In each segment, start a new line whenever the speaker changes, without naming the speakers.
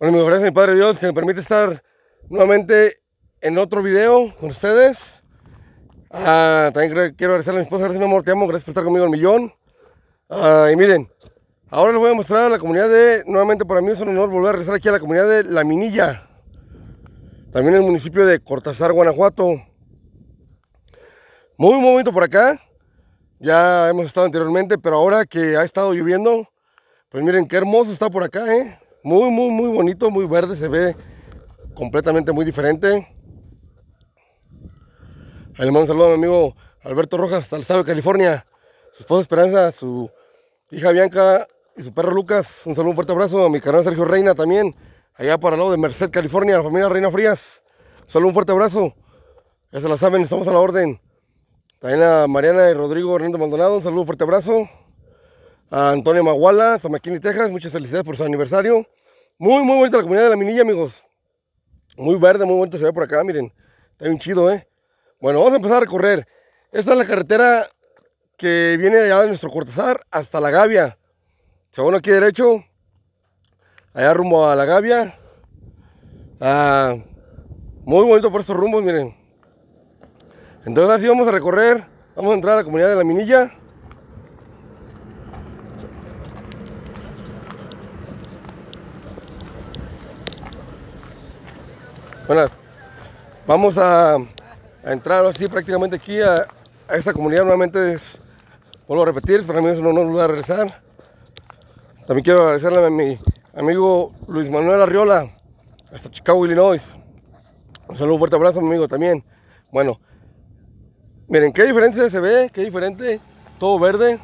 Bueno amigos, gracias a mi Padre Dios que me permite estar nuevamente en otro video con ustedes. Ah, también quiero agradecerle a mi esposa, gracias mi amor, te amo, gracias por estar conmigo al millón. Ah, y miren, ahora les voy a mostrar a la comunidad de, nuevamente para mí es un honor volver a regresar aquí a la comunidad de La Minilla. También el municipio de Cortázar, Guanajuato. Muy, muy bonito por acá. Ya hemos estado anteriormente, pero ahora que ha estado lloviendo, pues miren qué hermoso está por acá, ¿eh? Muy, muy, muy bonito, muy verde, se ve completamente muy diferente. Ahí le un saludo a mi amigo Alberto Rojas, hasta de California. Su esposa Esperanza, su hija Bianca y su perro Lucas. Un saludo, un fuerte abrazo a mi canal Sergio Reina también. Allá para el lado de Merced, California, la familia Reina Frías. Un saludo, un fuerte abrazo. Ya se la saben, estamos a la orden. También a Mariana y Rodrigo Hernando Maldonado, un saludo, fuerte abrazo a Antonio Maguala, Zamaquini, Texas. Muchas felicidades por su aniversario. Muy, muy bonita la comunidad de la Minilla, amigos. Muy verde, muy bonito se ve por acá, miren. Está bien chido, ¿eh? Bueno, vamos a empezar a recorrer. Esta es la carretera que viene allá de nuestro Cortazar hasta La Gavia. Se aquí derecho, allá rumbo a La Gavia. Ah, muy bonito por estos rumbos, miren. Entonces así vamos a recorrer, vamos a entrar a la comunidad de La Minilla. Buenas. Vamos a, entrar así prácticamente aquí a, esta comunidad. Nuevamente es, vuelvo a repetir, para mí es un honor volver a regresar. También quiero agradecerle a mi amigo Luis Manuel Arriola, hasta Chicago, Illinois. Un saludo, un fuerte abrazo, mi amigo, también. Bueno, miren, qué diferencia se ve, qué diferente, todo verde.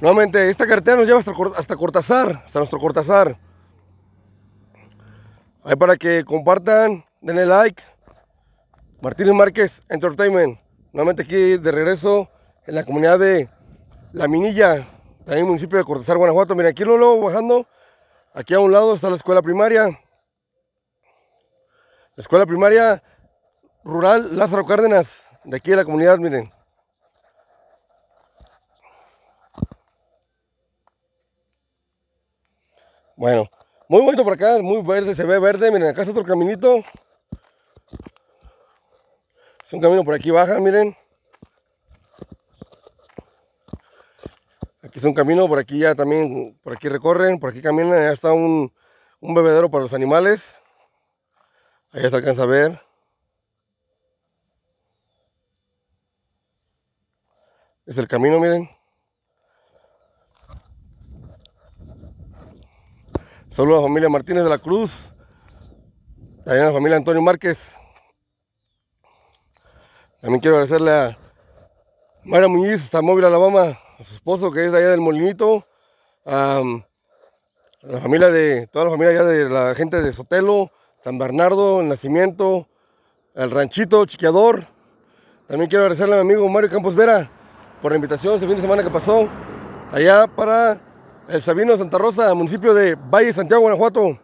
Nuevamente, esta carretera nos lleva hasta, hasta Cortazar, hasta nuestro Cortazar. Ahí para que compartan, denle like. Martínez Márquez Entertainment, nuevamente aquí de regreso en la comunidad de La Minilla, también municipio de Cortesar, Guanajuato. Miren, aquí lo luego bajando, aquí a un lado está la escuela primaria. La escuela primaria rural Lázaro Cárdenas, de aquí de la comunidad, miren. Bueno, muy bonito por acá, muy verde, se ve verde. Miren, acá está otro caminito. Es un camino por aquí baja, miren. Aquí es un camino, por aquí ya también, por aquí recorren, por aquí caminan. Allá está un, un bebedero para los animales. Allá se alcanza a ver. Es el camino, miren. Saludos a la familia Martínez de la Cruz. También a la familia Antonio Márquez. También quiero agradecerle a María Muñiz, está Móvil, Alabama, a su esposo que es de allá del Molinito, mm, a la familia de, toda la familia allá de la gente de Sotelo, San Bernardo, El Nacimiento, el Ranchito, Chiqueador. También quiero agradecerle a mi amigo Mario Campos Vera por la invitación ese fin de semana que pasó allá para el Sabino de Santa Rosa, municipio de Valle Santiago, Guanajuato.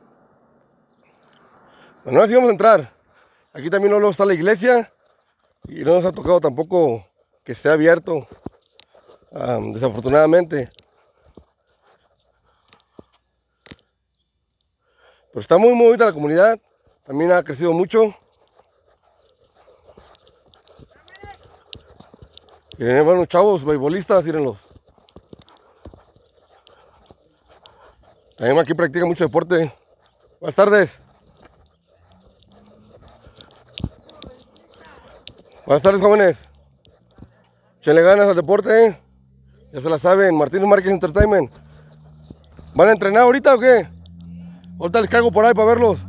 Bueno, así vamos a entrar. Aquí también no lo está la iglesia. Y no nos ha tocado tampoco que esté abierto. desafortunadamente. Pero está muy movida la comunidad. También ha crecido mucho. Miren, bueno, chavos, beibolistas, los. También aquí practica mucho deporte. Buenas tardes. Buenas tardes, jóvenes. le ganas al deporte, ¿eh? Ya se la saben, Martín Márquez Entertainment. ¿Van a entrenar ahorita o qué? Ahorita les cargo por ahí para verlos.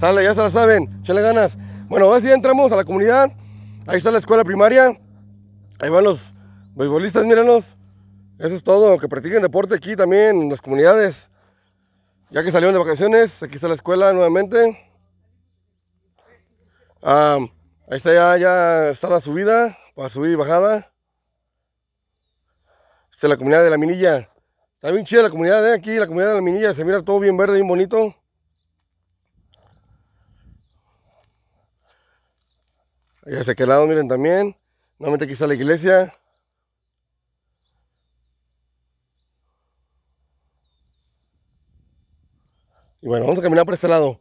Sale, ya se la saben, le ganas. Bueno, ahora sí entramos a la comunidad. Ahí está la escuela primaria. Ahí van los beisbolistas, mírenlos. Eso es todo, que practiquen deporte aquí también en las comunidades. Ya que salieron de vacaciones, aquí está la escuela nuevamente. Ah, ahí está ya, ya está la subida, para subir y bajada. Esta es la comunidad de la Minilla. Está bien chida la comunidad, de eh, Aquí la comunidad de la Minilla se mira todo bien verde, bien bonito. Ahí hacia aquel lado, miren también. Nuevamente aquí está la iglesia. bueno, vamos a caminar por este lado.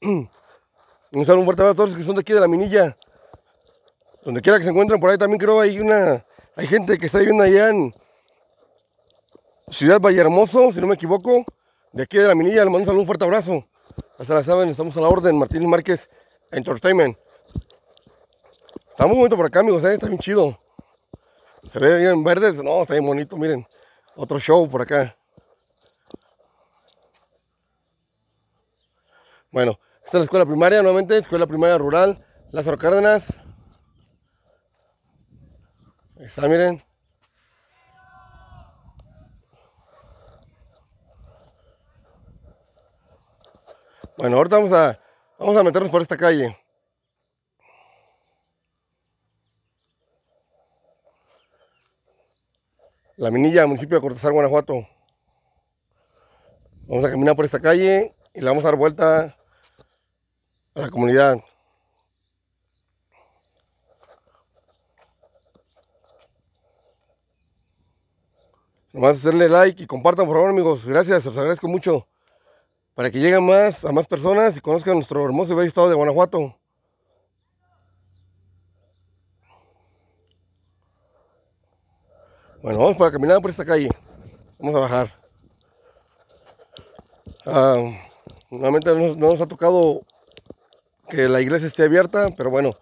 Un saludo fuerte a todos los que son de aquí de la minilla. Donde quiera que se encuentren, por ahí también creo hay una. Hay gente que está viviendo allá en Ciudad Vallehermoso, si no me equivoco. De aquí de la minilla, les mando un saludo, un fuerte abrazo. Hasta la saben, estamos a la orden, Martínez Márquez Entertainment. Está muy bonito por acá, amigos, eh, está bien chido. Se ve bien verdes, no, está bien bonito, miren. Otro show por acá. Bueno, esta es la escuela primaria, nuevamente, escuela primaria rural, Lázaro Cárdenas. Ahí está, miren. Bueno, ahorita vamos a, vamos a meternos por esta calle. La Minilla, municipio de Cortázar, Guanajuato. Vamos a caminar por esta calle y le vamos a dar vuelta a la comunidad. Nomás hacerle like y compartan por favor amigos. Gracias, os agradezco mucho. Para que lleguen más a más personas y conozcan nuestro hermoso y bello estado de Guanajuato. Bueno, vamos para caminar por esta calle. Vamos a bajar. Ah, Normalmente no, nos ha tocado que la iglesia esté abierta, pero bueno,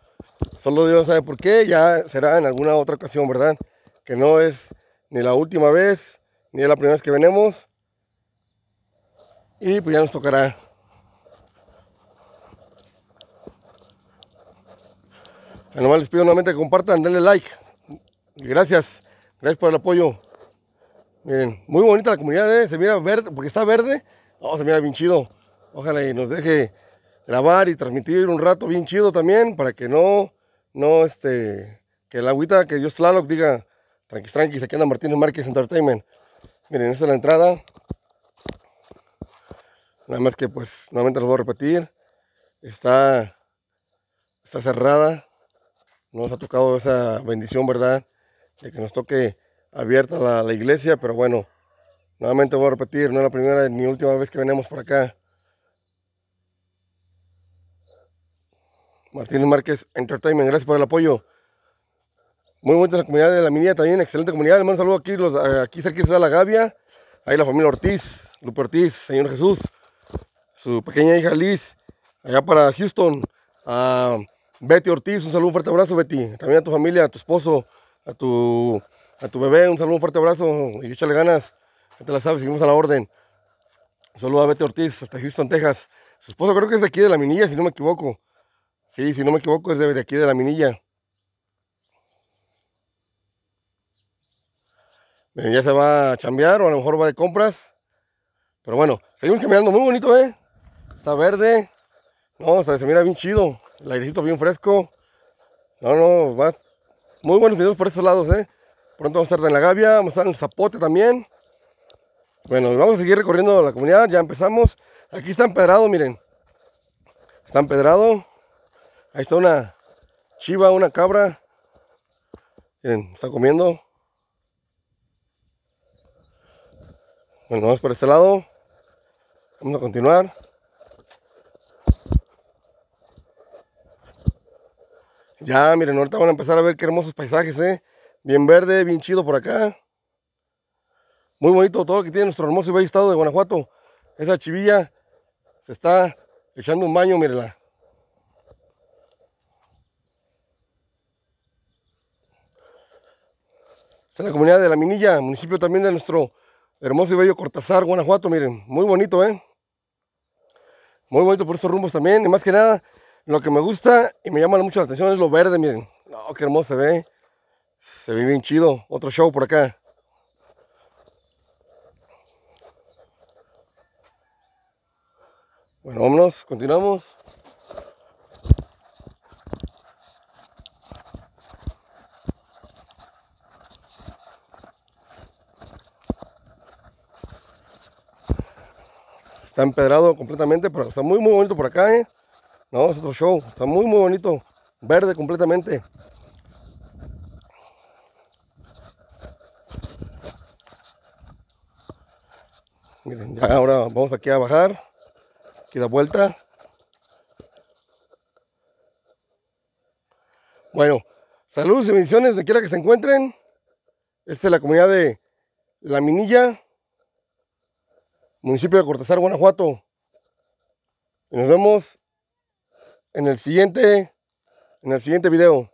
solo Dios sabe por qué, ya será en alguna otra ocasión, ¿verdad? Que no es ni la última vez, ni es la primera vez que venimos. Y pues ya nos tocará. Nomás les pido nuevamente que compartan, denle like. Gracias, gracias por el apoyo. Miren, muy bonita la comunidad, ¿eh? se mira verde, porque está verde. Oh, se mira bien chido. Ojalá y nos deje grabar y transmitir un rato bien chido también para que no, no, este, que la agüita que Dios Tlaloc diga, tranqui, tranqui, aquí anda Martínez Márquez Entertainment. Miren, esta es la entrada. Nada más que pues, nuevamente lo voy a repetir, está, está cerrada, nos ha tocado esa bendición, ¿verdad? De que nos toque abierta la, la iglesia, pero bueno, nuevamente voy a repetir, no es la primera ni última vez que venimos por acá. Martínez Márquez Entertainment. Gracias por el apoyo. Muy bonita la comunidad de la minilla también, excelente comunidad. Un saludo aquí, eh, aquí cerca de la Gavia. Ahí la familia Ortiz, Lupe Ortiz, señor Jesús, su pequeña hija Liz, allá para Houston. A Betty Ortiz, un saludo, un fuerte abrazo, Betty. También a tu familia, a tu esposo, a tu, a tu bebé, un saludo, un fuerte abrazo. Y échale ganas, ya te la sabes, seguimos a la orden. Un saludo a Betty Ortiz, hasta Houston, Texas. Su esposo creo que es de aquí, de la Minilla, si no me equivoco. Sí, si no me equivoco es de aquí de la minilla. Miren, ya se va a chambear o a lo mejor va de compras. Pero bueno, seguimos caminando muy bonito, ¿eh? Está verde. No, o sea, se mira bien chido. El airecito bien fresco. No, no, va. Muy buenos videos por estos lados, ¿eh? Pronto vamos a estar en la gavia, vamos a estar en el zapote también. Bueno, vamos a seguir recorriendo la comunidad. Ya empezamos. Aquí está empedrado, miren. Está empedrado. Ahí está una chiva, una cabra. Miren, está comiendo. Bueno, vamos por este lado. Vamos a continuar. Ya, miren, ahorita van a empezar a ver qué hermosos paisajes, ¿eh? Bien verde, bien chido por acá. Muy bonito todo lo que tiene nuestro hermoso y bello estado de Guanajuato. Esa chivilla se está echando un baño, mírenla. Esta la comunidad de La Minilla, municipio también de nuestro hermoso y bello Cortázar, Guanajuato. Miren, muy bonito, ¿eh? Muy bonito por esos rumbos también. Y más que nada, lo que me gusta y me llama mucho la atención es lo verde, miren. oh, qué hermoso se ve. Se ve bien chido. Otro show por acá. Bueno, vámonos, continuamos. Está empedrado completamente, pero está muy, muy bonito por acá, ¿eh? No, es otro show. Está muy, muy bonito. Verde completamente. Miren, ya ahora vamos aquí a bajar. Aquí da vuelta. Bueno, saludos y bendiciones de quiera que se encuentren. Esta es la comunidad de La Minilla municipio de Cortázar, Guanajuato. Y nos vemos en el siguiente, en el siguiente video.